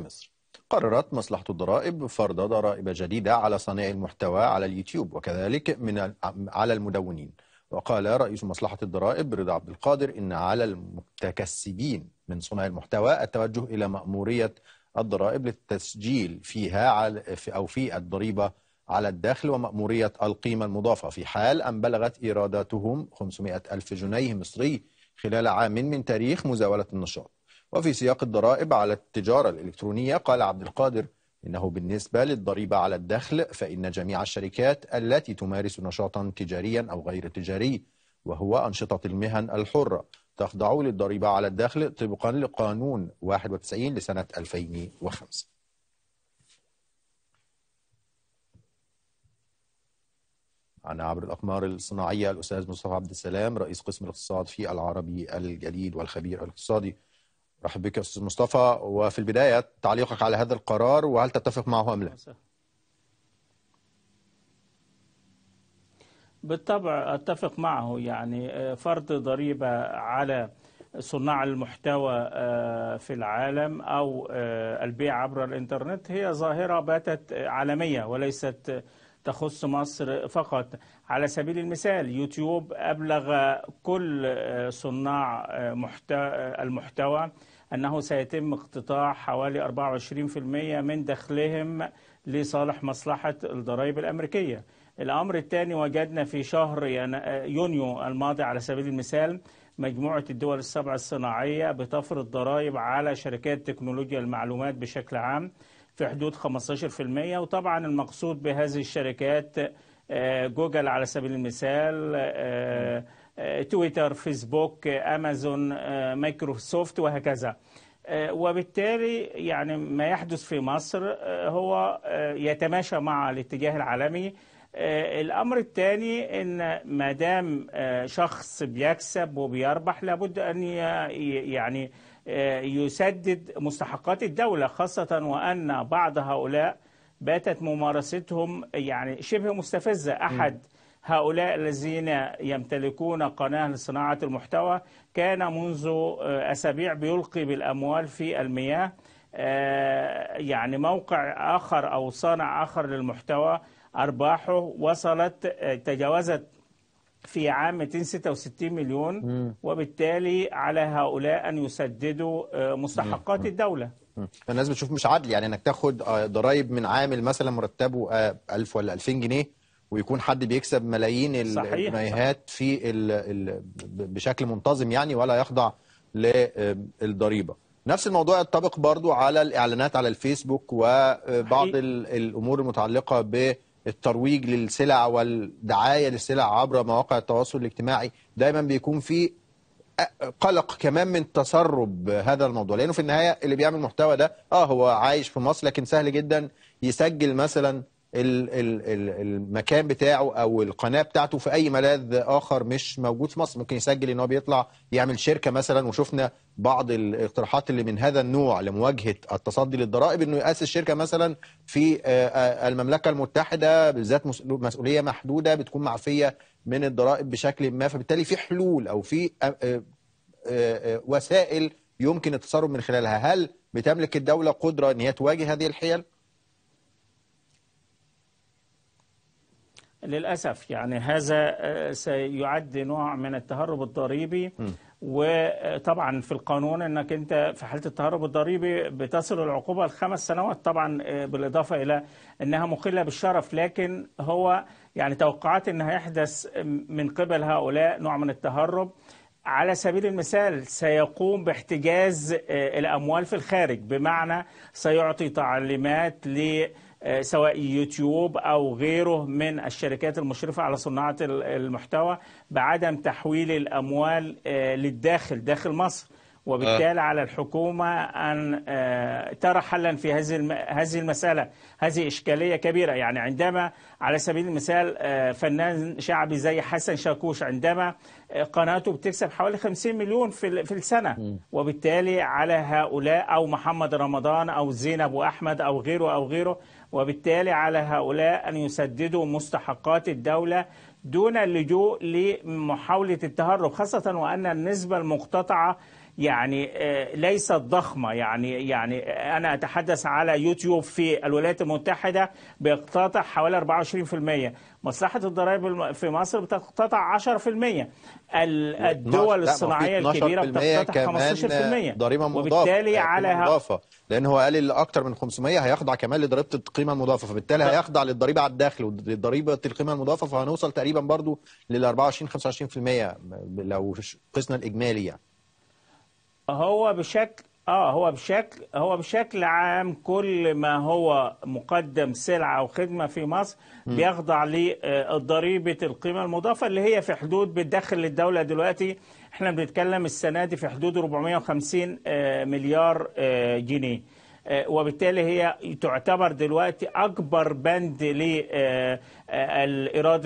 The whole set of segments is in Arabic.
مصر قررت مصلحة الضرائب فرض ضرائب جديدة على صانعي المحتوى على اليوتيوب وكذلك من على المدونين وقال رئيس مصلحة الضرائب رضا عبد القادر إن على المتكسبين من صناع المحتوى التوجه إلى مأمورية الضرائب للتسجيل فيها على في أو في الضريبة على الدخل ومأمورية القيمة المضافة في حال أن بلغت إيراداتهم 500 ألف جنيه مصري خلال عام من تاريخ مزاولة النشاط وفي سياق الضرائب على التجارة الإلكترونية قال عبد القادر إنه بالنسبة للضريبة على الدخل فإن جميع الشركات التي تمارس نشاطا تجاريا أو غير تجاري وهو أنشطة المهن الحرة تخضع للضريبة على الدخل طبقا لقانون 91 لسنة 2005 عن عبر الأقمار الصناعية الأستاذ مصطفى عبد السلام رئيس قسم الاقتصاد في العربي الجديد والخبير الاقتصادي رحب بك استاذ مصطفى وفي البدايه تعليقك على هذا القرار وهل تتفق معه ام لا؟ بالطبع اتفق معه يعني آه، فرض ضريبه على صناع المحتوى آه، في العالم او آه، البيع عبر الانترنت هي ظاهره باتت عالميه وليست تخص مصر فقط على سبيل المثال يوتيوب أبلغ كل آه، صناع آه، آه، المحتوى أنه سيتم اقتطاع حوالي 24% من دخلهم لصالح مصلحة الضرائب الأمريكية الأمر الثاني وجدنا في شهر يونيو الماضي على سبيل المثال مجموعة الدول السبع الصناعية بتفرض ضرائب على شركات تكنولوجيا المعلومات بشكل عام في حدود 15% وطبعا المقصود بهذه الشركات آه، جوجل على سبيل المثال آه، آه، تويتر فيسبوك امازون مايكروسوفت وهكذا وبالتالي يعني ما يحدث في مصر هو يتماشى مع الاتجاه العالمي الامر الثاني ان ما دام شخص بيكسب وبيربح لابد ان يعني يسدد مستحقات الدولة خاصة وأن بعض هؤلاء باتت ممارستهم يعني شبه مستفزة أحد هؤلاء الذين يمتلكون قناة لصناعة المحتوى كان منذ آه، أسابيع بيلقي بالأموال في المياه آه، يعني موقع آخر أو صانع آخر للمحتوى أرباحه وصلت آه، تجاوزت في عام 266 مليون وبالتالي على هؤلاء أن يسددوا آه، مستحقات الدولة الناس بتشوف مش عدل يعني انك تاخد آه، ضرائب من عامل مثلا مرتبه 1000 آه، ولا 2000 جنيه ويكون حد بيكسب ملايين الجنيهات في الـ الـ بشكل منتظم يعني ولا يخضع للضريبه نفس الموضوع ينطبق برضو على الاعلانات على الفيسبوك وبعض صحيح. الامور المتعلقه ب الترويج للسلع والدعايه للسلع عبر مواقع التواصل الاجتماعي دايما بيكون في قلق كمان من تسرب هذا الموضوع لانه في النهايه اللي بيعمل محتوى ده اه هو عايش في مصر لكن سهل جدا يسجل مثلا المكان بتاعه او القناه بتاعته في اي ملاذ اخر مش موجود في مصر ممكن يسجل ان هو بيطلع يعمل شركه مثلا وشفنا بعض الاقتراحات اللي من هذا النوع لمواجهه التصدي للضرائب انه ياسس شركه مثلا في آه، آه، المملكه المتحده بالذات مسؤوليه محدوده بتكون معفيه من الضرائب بشكل ما فبالتالي في حلول او في آه، وسائل يمكن التصرف من خلالها هل بتملك الدوله قدره ان هي تواجه هذه الحيل؟ للأسف يعني هذا آه، سيعد نوع من التهرب الضريبي وطبعا في القانون انك انت في حاله التهرب الضريبي بتصل العقوبه لخمس سنوات طبعا آه، بالاضافه الى انها مخله بالشرف لكن هو يعني توقعات ان هيحدث من قبل هؤلاء نوع من التهرب على سبيل المثال سيقوم باحتجاز آه، الاموال في الخارج بمعنى سيعطي تعليمات ل آه، سواء يوتيوب او غيره من الشركات المشرفه على صناعه المحتوى بعدم تحويل الاموال آه، للداخل داخل مصر آه. وبالتالي على الحكومة أن آه، ترى حلا في هذه هذه المسألة هذه إشكالية كبيرة يعني عندما على سبيل المثال آه، فنان شعبي زي حسن شاكوش عندما قناته بتكسب حوالي 50 مليون في في السنة وبالتالي على هؤلاء أو محمد رمضان أو زينب وأحمد أو غيره أو غيره وبالتالي على هؤلاء أن يسددوا مستحقات الدولة دون اللجوء لمحاولة التهرب خاصة وأن النسبة المقتطعة يعني آه، ليست ضخمة يعني يعني أنا أتحدث على يوتيوب في الولايات المتحدة بيقتطع حوالي 24% مصلحة الضرائب في مصر بتقتطع 10% الدول الصناعية الكبيرة بتقتطع 15% ضريبة مضافة وبالتالي على مضافة لأن هو قال اللي أكتر من 500 هيخضع كمان لضريبة القيمة المضافة فبالتالي هيخضع للضريبة على الدخل ولضريبة القيمة المضافة فهنوصل تقريبا برضو لل 24 25% لو قسنا الإجمالي يعني هو بشكل اه هو بشكل هو بشكل عام كل ما هو مقدم سلعه او خدمه في مصر بيخضع لضريبه القيمه المضافه اللي هي في حدود بتدخل للدوله دلوقتي احنا بنتكلم السنه دي في حدود 450 آه، مليار آه، جنيه آه، وبالتالي هي تعتبر دلوقتي أكبر بند للإيراد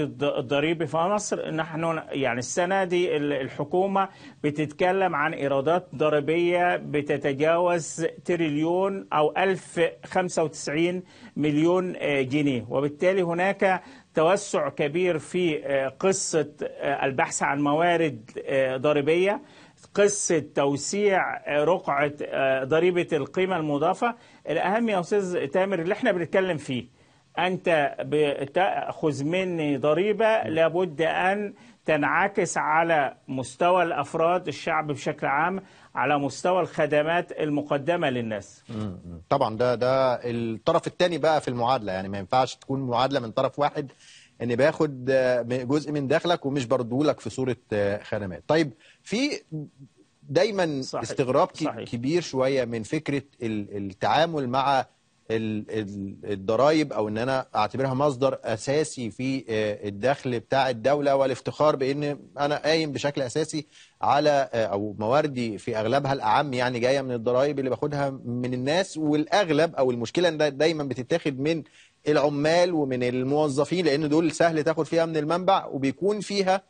آه، آه، الضريبي في مصر نحن يعني السنة دي الحكومة بتتكلم عن إيرادات ضريبية بتتجاوز تريليون أو 1095 مليون جنيه وبالتالي هناك توسع كبير في آه، قصة آه، البحث عن موارد آه، ضريبية قصة توسيع رقعة ضريبة القيمة المضافة الأهم يا أستاذ تامر اللي احنا بنتكلم فيه أنت بتأخذ مني ضريبة لابد أن تنعكس على مستوى الافراد الشعب بشكل عام على مستوى الخدمات المقدمه للناس. طبعا ده ده الطرف الثاني بقى في المعادله يعني ما ينفعش تكون معادله من طرف واحد ان باخد آه، جزء من دخلك ومش بردولك في صوره آه، خدمات. طيب في دايما صحيح. استغراب صحيح. كبير شويه من فكره التعامل مع الضرائب او ان انا اعتبرها مصدر اساسي في آه، الدخل بتاع الدوله والافتخار بان انا قايم بشكل اساسي على آه، او مواردي في اغلبها الاعم يعني جايه من الضرائب اللي باخدها من الناس والاغلب او المشكله ان دايما بتتاخد من العمال ومن الموظفين لان دول سهل تاخد فيها من المنبع وبيكون فيها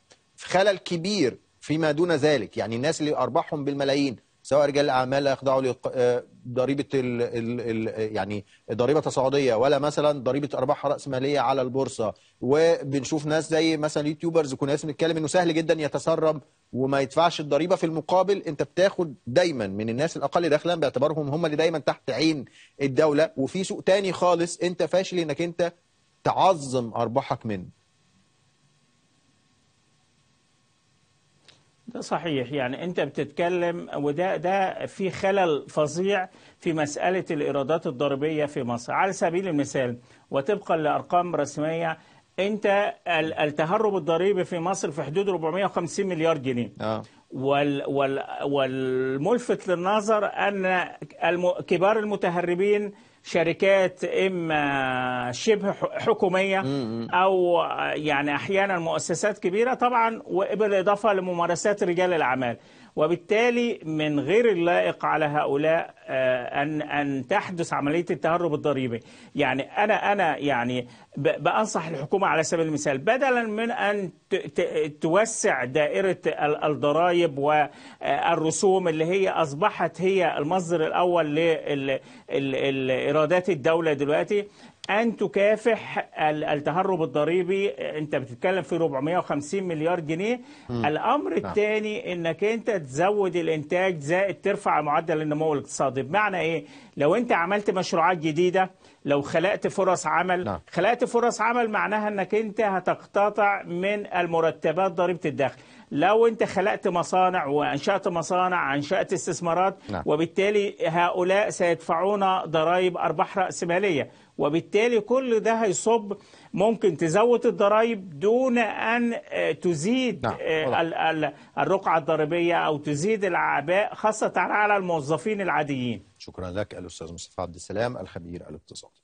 خلل كبير فيما دون ذلك يعني الناس اللي ارباحهم بالملايين سواء رجال الاعمال يخضعوا لضريبه آه، ال ال ال يعني ضريبه تصاعديه ولا مثلا ضريبه ارباح راس ماليه على البورصه وبنشوف ناس زي مثلا يوتيوبرز كنا اسم نتكلم انه سهل جدا يتسرب وما يدفعش الضريبه في المقابل انت بتاخد دايما من الناس الاقل دخلا باعتبارهم هم اللي دايما تحت عين الدوله وفي سوق تاني خالص انت فاشل انك انت تعظم ارباحك منه ده صحيح يعني انت بتتكلم وده ده في خلل فظيع في مساله الايرادات الضريبيه في مصر على سبيل المثال وطبقا لارقام رسميه انت التهرب الضريبي في مصر في حدود 450 مليار جنيه آه. وال وال والملفت للنظر ان كبار المتهربين شركات اما شبه حكوميه او يعني احيانا مؤسسات كبيره طبعا وبالاضافه لممارسات رجال الاعمال وبالتالي من غير اللائق على هؤلاء آه، ان ان تحدث عمليه التهرب الضريبي يعني انا انا يعني بانصح الحكومه على سبيل المثال بدلا من ان توسع دائره الضرائب والرسوم آه، اللي هي اصبحت هي المصدر الاول لايرادات الدوله دلوقتي أن تكافح التهرب الضريبي أنت بتتكلم في 450 مليار جنيه م. الأمر نعم. الثاني أنك أنت تزود الإنتاج زائد ترفع معدل النمو الاقتصادي بمعنى إيه؟ لو أنت عملت مشروعات جديدة لو خلقت فرص عمل نعم. خلقت فرص عمل معناها أنك أنت هتقتطع من المرتبات ضريبة الدخل لو انت خلقت مصانع وانشات مصانع انشات استثمارات نعم. وبالتالي هؤلاء سيدفعون ضرائب ارباح راسماليه وبالتالي كل ده هيصب ممكن تزود الضرائب دون ان آه، تزيد نعم. آه، الرقعه الضريبيه او تزيد العباء خاصه على الموظفين العاديين شكرا لك الاستاذ مصطفى عبد السلام الخبير الاقتصادي